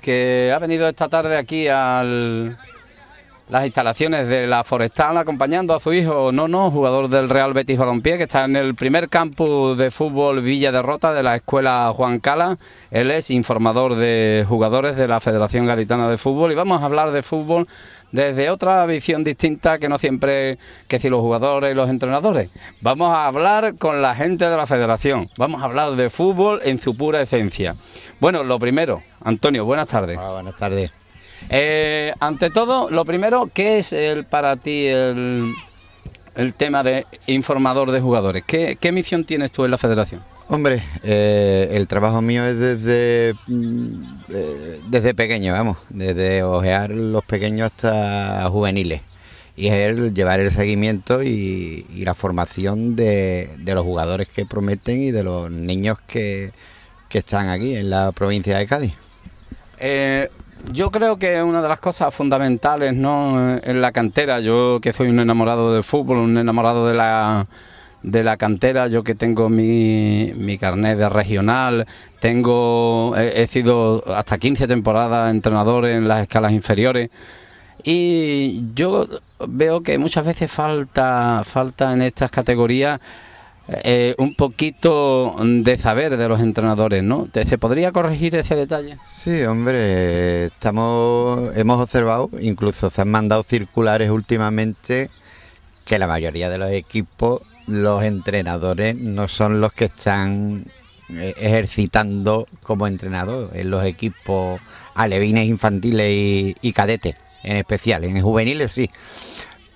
que ha venido esta tarde aquí al las instalaciones de la Forestal acompañando a su hijo Nono, jugador del Real Betis Balompié, que está en el primer campus de fútbol Villa Derrota de la Escuela Juan Cala. Él es informador de jugadores de la Federación Gaditana de Fútbol y vamos a hablar de fútbol desde otra visión distinta que no siempre que si los jugadores y los entrenadores. Vamos a hablar con la gente de la federación, vamos a hablar de fútbol en su pura esencia. Bueno, lo primero, Antonio, buenas tardes. buenas tardes. Eh, ante todo, lo primero, ¿qué es el, para ti el, tema de informador de jugadores? ¿Qué, ¿Qué, misión tienes tú en la federación? Hombre, eh, el trabajo mío es desde, mm, eh, desde pequeño, vamos, desde ojear los pequeños hasta juveniles. Y es el llevar el seguimiento y, la formación de, los jugadores que prometen y de los niños que, que están aquí en la provincia de Cádiz. Eh, yo creo que una de las cosas fundamentales ¿no? Eh, en la cantera, yo que soy un enamorado del fútbol, un enamorado de la, la cantera, yo que tengo mi, mi carnet de regional, tengo, he, sido hasta 15 temporadas entrenador en las escalas inferiores. Y yo veo que muchas veces falta, falta en estas categorías eh, eh, un poquito de saber de los entrenadores, ¿no? ¿Se podría corregir ese detalle? Sí, hombre, estamos, hemos observado, incluso se han mandado circulares últimamente que la mayoría de los equipos, los entrenadores no son los que están eh, ejercitando como entrenador en los equipos alevines infantiles y, y cadetes, en especial, en juveniles sí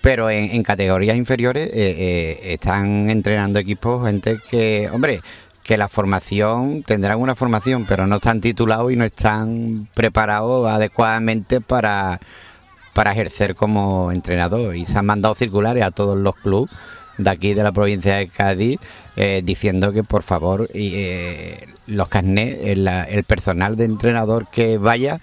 pero en, categorías inferiores eh, eh, están entrenando equipos, gente que, hombre, que la formación, tendrán una formación, pero no están titulados y no están preparados adecuadamente para, para ejercer como entrenador. Y se han mandado circulares a todos los clubes de aquí de la provincia de Cádiz eh, diciendo que por favor los carnés, el, personal de entrenador que vaya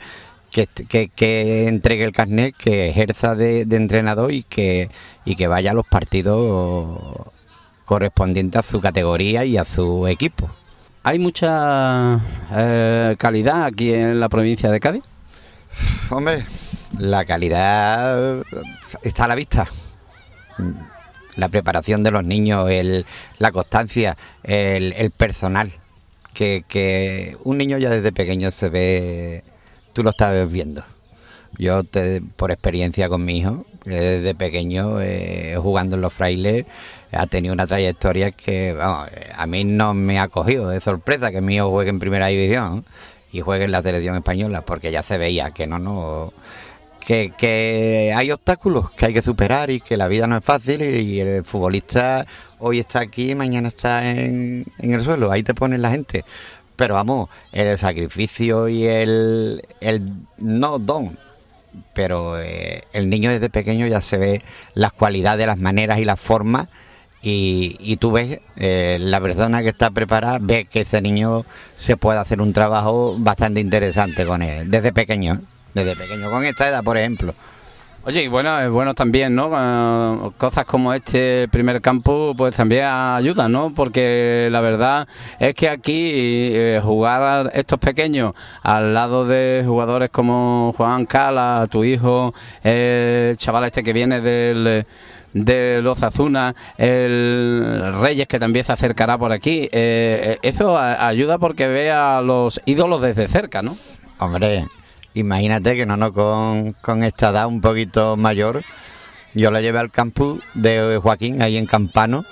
que, entregue el carnet, que ejerza de, entrenador y que, que vaya a los partidos correspondientes a su categoría y a su equipo. ¿Hay mucha eh, calidad aquí en la provincia de Cádiz? Hombre, la calidad está a la vista. La preparación de los niños, la constancia, el, personal. Que, que un niño ya desde pequeño se ve lo estás viendo. Yo, te, por experiencia con mi hijo, eh, desde pequeño eh, jugando en los frailes, ha tenido una trayectoria que eh, a mí no me ha cogido de sorpresa que mi hijo juegue en primera división y juegue en la televisión española, porque ya se veía que no, no. Que, hay obstáculos que hay que superar y que la vida no es fácil y, el futbolista hoy está aquí, mañana está en, en el suelo, ahí te ponen la gente. Pero vamos, el sacrificio y el, el no don, pero eh, el niño desde pequeño ya se ve las cualidades, las maneras y las formas. Y, tú ves, eh, la persona que está preparada ve que ese niño se puede hacer un trabajo bastante interesante con él, desde pequeño, ¿eh? desde pequeño, con esta edad, por ejemplo. Oye, y bueno, bueno también, ¿no? cosas como este primer campo, pues también ayudan, ¿no? Porque la verdad es que aquí eh, jugar estos pequeños al lado de jugadores como Juan Cala, tu hijo, el chaval este que viene del de los el Reyes que también se acercará por aquí. Eh, eh, eso ayuda porque ve a los ídolos desde cerca, ¿no? Hombre, Imagínate que no, no, con, esta edad un poquito mayor, yo la llevé al campus de Joaquín, ahí en Campano,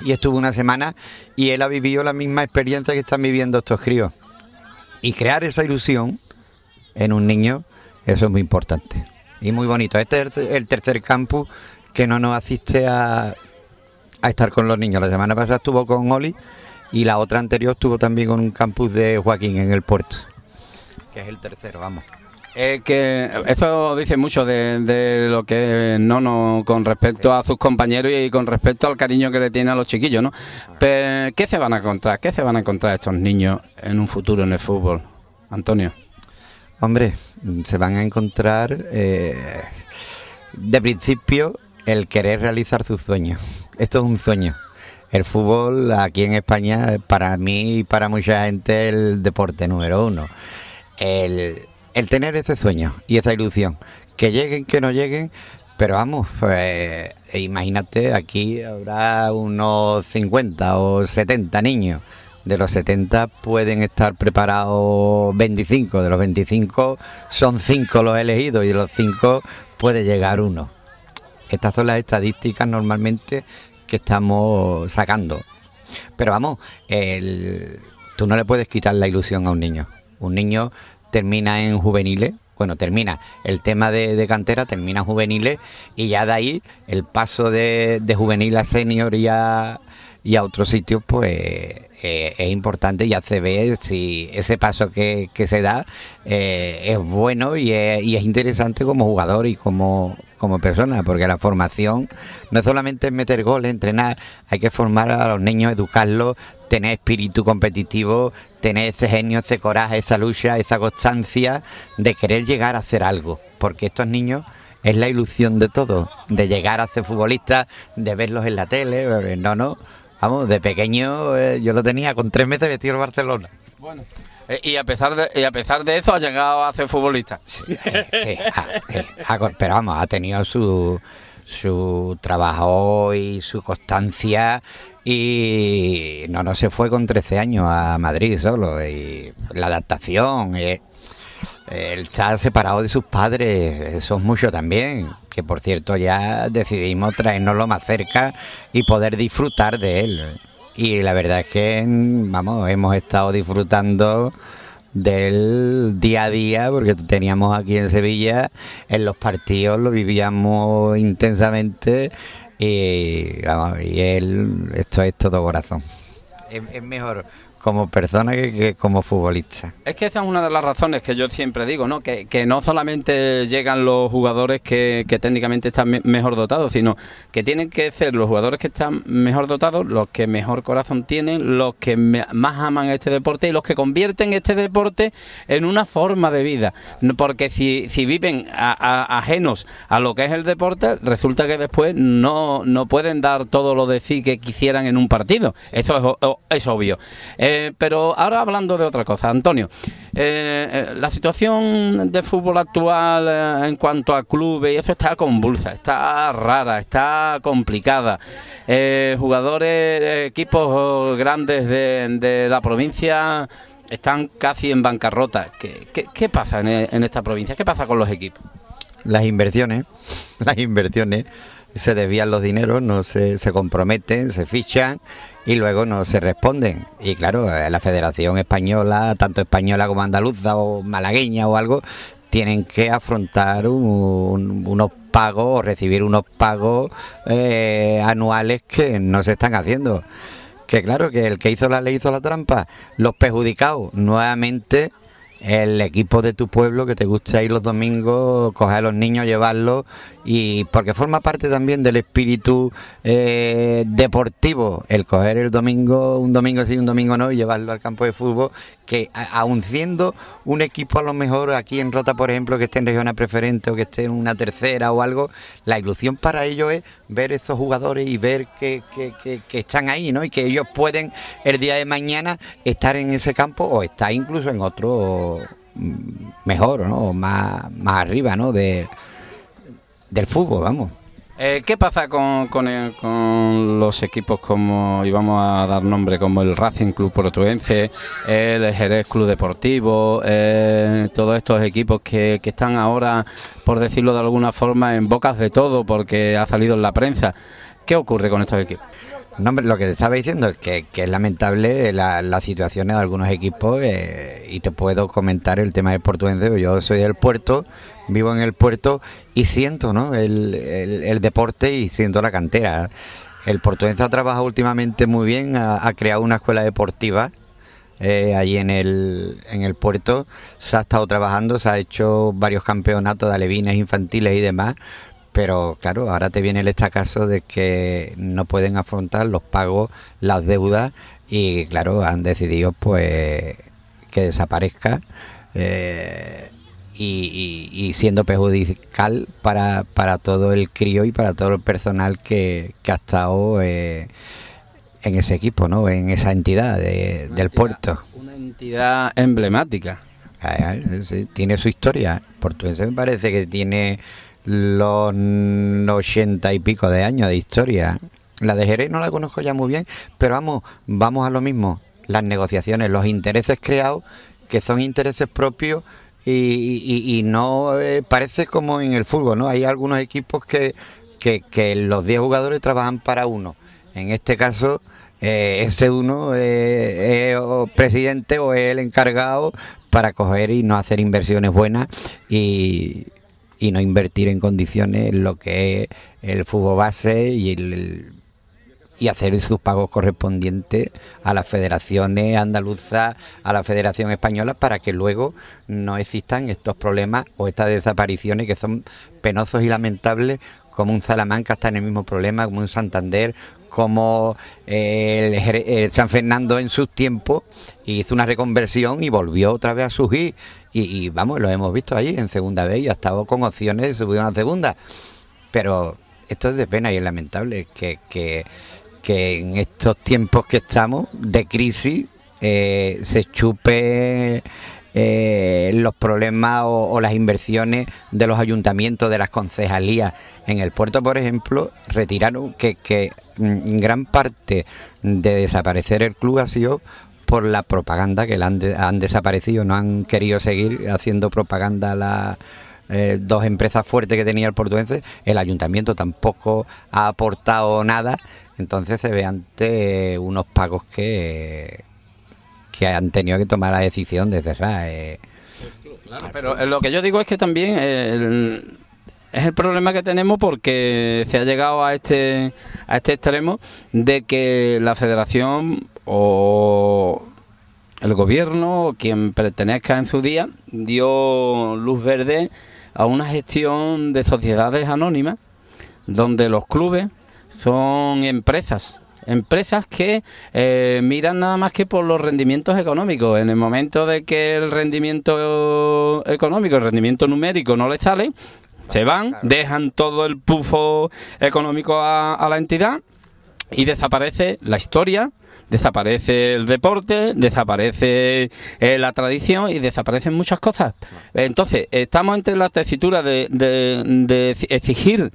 y estuvo una semana y él ha vivido la misma experiencia que están viviendo estos críos. Y crear esa ilusión en un niño, eso es muy importante y muy bonito. Este es el tercer campus que no nos asiste a, a estar con los niños. La semana pasada estuvo con Oli y la otra anterior estuvo también con un campus de Joaquín en el puerto que es el tercero, vamos. Eh, que eso dice mucho de, lo que no, no con respecto a sus compañeros y con respecto al cariño que le tiene a los chiquillos, ¿no? ¿Qué se van a encontrar? ¿Qué se van a encontrar estos niños en un futuro en el fútbol, Antonio? Hombre, se van a encontrar eh, de principio el querer realizar sus sueños. Esto es un sueño. El fútbol aquí en España, para mí y para mucha gente, es el deporte número uno el, tener ese sueño y esa ilusión. Que lleguen, que no lleguen, pero vamos, pues, eh, imagínate, aquí habrá unos 50 o 70 niños. De los 70 pueden estar preparados 25, de los 25 son 5 los elegidos y de los 5 puede llegar uno. Estas son las estadísticas normalmente que estamos sacando. Pero vamos, el, tú no le puedes quitar la ilusión a un niño. Un niño termina en juveniles, bueno, termina el tema de, cantera, termina juveniles y ya de ahí el paso de, de juvenil a senior y a, y a otros sitios pues eh, es importante y se ve si ese paso que, se da eh, es bueno y es, interesante como jugador y como, como persona, porque la formación no es solamente meter goles, entrenar, hay que formar a los niños, educarlos, tener espíritu competitivo, tener ese genio, ese coraje, esa lucha, esa constancia de querer llegar a hacer algo, porque estos niños es la ilusión de todo, de llegar a ser futbolistas... de verlos en la tele, eh, no, no, Vamos, de pequeño eh, yo lo tenía con tres meses vestido en Barcelona. Bueno. Eh, y, a pesar de, y a pesar de eso ha llegado a ser futbolista. Sí, eh, pero vamos, ha tenido su, su trabajo y su constancia y no, no se fue con 13 años a Madrid solo y la adaptación. Él está separado de sus padres, eso es mucho también. Que por cierto ya decidimos traernoslo más cerca y poder disfrutar de él. Y la verdad es que, vamos, hemos estado disfrutando del día a día, porque teníamos aquí en Sevilla, en los partidos lo vivíamos intensamente y, vamos, él, esto es todo corazón. Es, es mejor como persona que, como futbolista. Es que esa es una de las razones que yo siempre digo, ¿no? Que, no solamente llegan los jugadores que, técnicamente están mejor dotados, sino que tienen que ser los jugadores que están mejor dotados, los que mejor corazón tienen, los que más aman este deporte y los que convierten este deporte en una forma de vida. Porque si, viven ajenos a lo que es el deporte, resulta que después no, no pueden dar todo lo de sí que quisieran en un partido. Eso es, obvio. Eh, pero ahora hablando de otra cosa, Antonio, eh, eh, la situación de fútbol actual en cuanto a clubes, eso está convulsa, está rara, está complicada. jugadores, equipos grandes de, la provincia están casi en bancarrota. ¿Qué, pasa en, en, esta provincia? ¿Qué pasa con los equipos? Las inversiones, las inversiones se desvían los dineros, no se, se comprometen, se fichan y luego no se responden. Y claro, eh, la Federación Española, tanto española como andaluza o malagueña o algo, tienen que afrontar unos pagos o recibir unos pagos eh, anuales que no se están haciendo. Que claro, que el que hizo la ley hizo la trampa. Los perjudicados nuevamente el equipo de tu pueblo que te gusta ir los domingos, coger a los niños, llevarlos, y porque forma parte también del espíritu eh, deportivo, el coger el domingo, un domingo sí, un domingo no, y llevarlo al campo de fútbol, que aun siendo un equipo a lo mejor aquí en Rota, por ejemplo, que esté en regiones preferente o que esté en una tercera o algo, la ilusión para ellos es ver esos jugadores y ver que, están ahí, ¿no? Y que ellos pueden el día de mañana estar en ese campo o estar incluso en otro mm, mejor, ¿no? O más, más arriba, ¿no? De, del fútbol, vamos. Eh, ¿Qué pasa con, con, los equipos como, íbamos a dar nombre, como el Racing Club Portuense, el Jerez Club Deportivo, eh, todos estos equipos que, están ahora, por decirlo de alguna forma, en bocas de todo porque ha salido en la prensa? ¿Qué ocurre con estos equipos? lo que te estaba diciendo es que, es lamentable la, situación de algunos equipos eh, y te puedo comentar el tema del portuense. Yo soy del puerto, vivo en el puerto y siento ¿no? el, deporte y siento la cantera. El portuense ha trabajado últimamente muy bien, ha, creado una escuela deportiva eh, allí en el, en el puerto. Se ha estado trabajando, se ha hecho varios campeonatos de alevines infantiles y demás, pero claro, ahora te viene el estacaso de que no pueden afrontar los pagos, las deudas y claro, han decidido pues que desaparezca eh, y, siendo perjudicial para, todo el crío y para todo el personal que, ha estado eh, en ese equipo, ¿no? en esa entidad del puerto. Una entidad emblemática. Ah, eh, tiene su historia. Portuense me parece que tiene los ochenta y pico de años de historia. La de Jerez no la conozco ya muy bien, pero vamos, vamos a lo mismo. Las negociaciones, los intereses creados, que son intereses propios y, no eh, parece como en el fútbol, ¿no? Hay algunos equipos que, que, los diez jugadores trabajan para uno. En este caso, eh, ese uno eh, es presidente o es el encargado para coger y no hacer inversiones buenas y y no invertir en condiciones en lo que es el fútbol base y y hacer sus pagos correspondientes a las federaciones andaluzas, a la Federación Española, para que luego no existan estos problemas o estas desapariciones que son penosos y lamentables como un Salamanca está en el mismo problema, como un Santander, como eh, el, eh, San Fernando en sus tiempos hizo una reconversión y volvió otra vez a surgir. Y, vamos, lo hemos visto allí en segunda vez y ha estado con opciones de subir a segunda. Pero esto es de pena y es lamentable que, en estos tiempos que estamos de crisis eh, se chupe eh, los problemas o, las inversiones de los ayuntamientos, de las concejalías. En el puerto, por ejemplo, retiraron que, mm, gran parte de desaparecer el club ha sido por la propaganda que han, desaparecido, no han querido seguir haciendo propaganda las eh, dos empresas fuertes que tenía el portuense, el ayuntamiento tampoco ha aportado nada, entonces se ve ante eh, unos pagos que, que han tenido que tomar la decisión de cerrar. Eh. pero eh, lo que yo digo es que también eh, es el problema que tenemos porque se ha llegado a este, a este extremo de que la federación o el gobierno o quien pertenezca en su día dio luz verde a una gestión de sociedades anónimas donde los clubes son empresas Empresas que eh, miran nada más que por los rendimientos económicos. En el momento de que el rendimiento económico, el rendimiento numérico no le sale, se van, dejan todo el pufo económico a, la entidad y desaparece la historia, desaparece el deporte, desaparece eh, la tradición y desaparecen muchas cosas. Entonces, estamos entre la tesitura de, exigir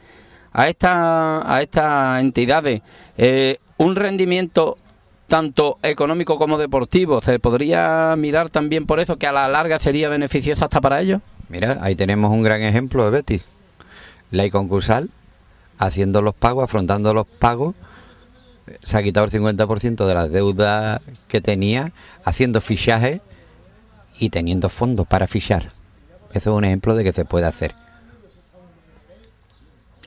a, esta, a estas entidades eh, un rendimiento tanto económico como deportivo, ¿se podría mirar también por eso que a la larga sería beneficioso hasta para ellos? Mira, ahí tenemos un gran ejemplo de Betis. Ley concursal, haciendo los pagos, afrontando los pagos, se ha quitado el 50% de las deudas que tenía, haciendo fichajes y teniendo fondos para fichar. Eso es un ejemplo de que se puede hacer.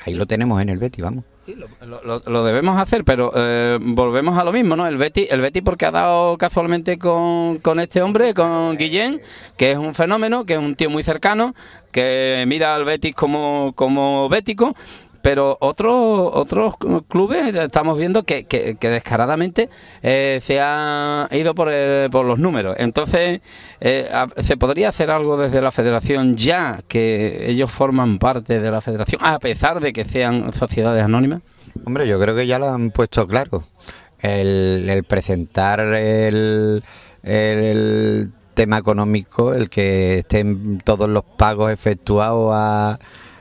Ahí lo tenemos en el Betis, vamos. Sí, lo, debemos hacer, pero eh, volvemos a lo mismo, ¿no? El Betty, el Betty porque ha dado casualmente con, con este hombre, con Guillén, que es un fenómeno, que es un tío muy cercano, que mira al Betis como, como bético pero otros otros clubes estamos viendo que, descaradamente eh, se han ido eh, por, los números. Entonces, eh, ¿se podría hacer algo desde la federación ya que ellos forman parte de la federación, a pesar de que sean sociedades anónimas? Hombre, yo creo que ya lo han puesto claro. El, presentar el, tema económico, el que estén todos los pagos efectuados a,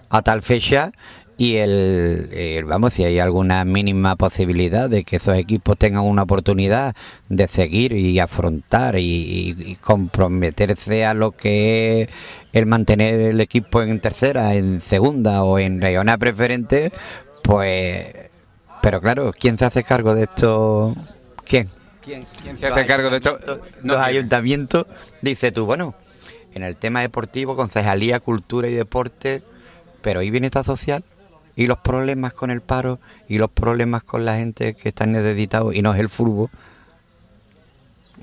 a tal fecha y el, eh, vamos, si hay alguna mínima posibilidad de que esos equipos tengan una oportunidad de seguir y afrontar y, comprometerse a lo que es el mantener el equipo en tercera, en segunda o en rayona preferente, pues. Pero claro, ¿quién se hace cargo de esto? ¿Quién? ¿Quién, se hace cargo de esto? Los ayuntamientos, dice tú, bueno, en el tema deportivo, concejalía, cultura y deporte, pero ¿y bienestar social? y los problemas con el paro y los problemas con la gente que está necesitado y no es el furbo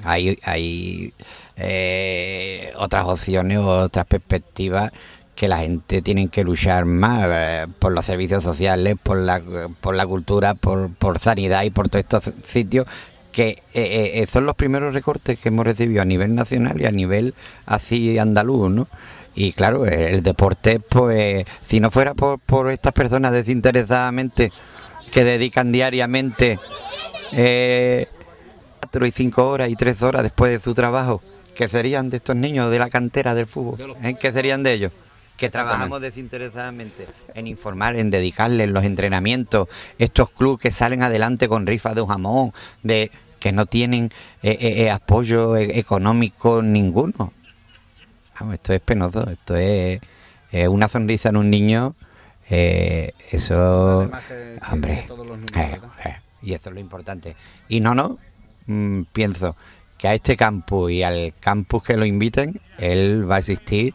Hay, eh, otras opciones, otras perspectivas que la gente tiene que luchar más eh, por los servicios sociales, por la, por la cultura, por, sanidad y por todos estos sitios que eh, son los primeros recortes que hemos recibido a nivel nacional y a nivel así andaluz, ¿no? Y claro, el deporte, pues, si no fuera por, estas personas desinteresadamente que dedican diariamente eh, cuatro y cinco horas y tres horas después de su trabajo, ¿qué serían de estos niños de la cantera del fútbol? ¿En ¿eh? ¿Qué serían de ellos? que trabajamos desinteresadamente en informar, en dedicarles los entrenamientos, estos clubes que salen adelante con rifas de un jamón, de que no tienen eh, apoyo económico ninguno. Vamos, esto es penoso, esto es, una sonrisa en un niño. Eh, eso, hombre, eh, eh, y eso es lo importante. Y no, no, mm, pienso que a este campus y al campus que lo inviten, él va a existir,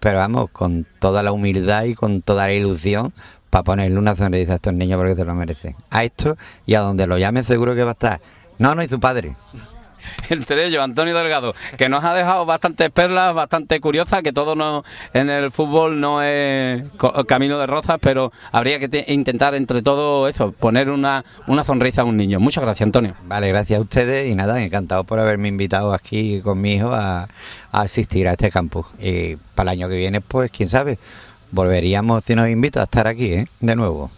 pero vamos, con toda la humildad y con toda la ilusión para ponerle una sonrisa a estos niños porque se lo merecen. A esto y a donde lo llame seguro que va a estar. No, no, y su padre. entre ellos Antonio Delgado, que nos ha dejado bastantes perlas, bastante curiosas, que todo no, en el fútbol no es camino de rosas, pero habría que intentar entre todo eso, poner una, sonrisa a un niño. Muchas gracias, Antonio. Vale, gracias a ustedes y nada, encantado por haberme invitado aquí con mi hijo a, asistir a este campus. Y para el año que viene, pues quién sabe, volveríamos, si nos invita, a estar aquí, ¿eh? De nuevo.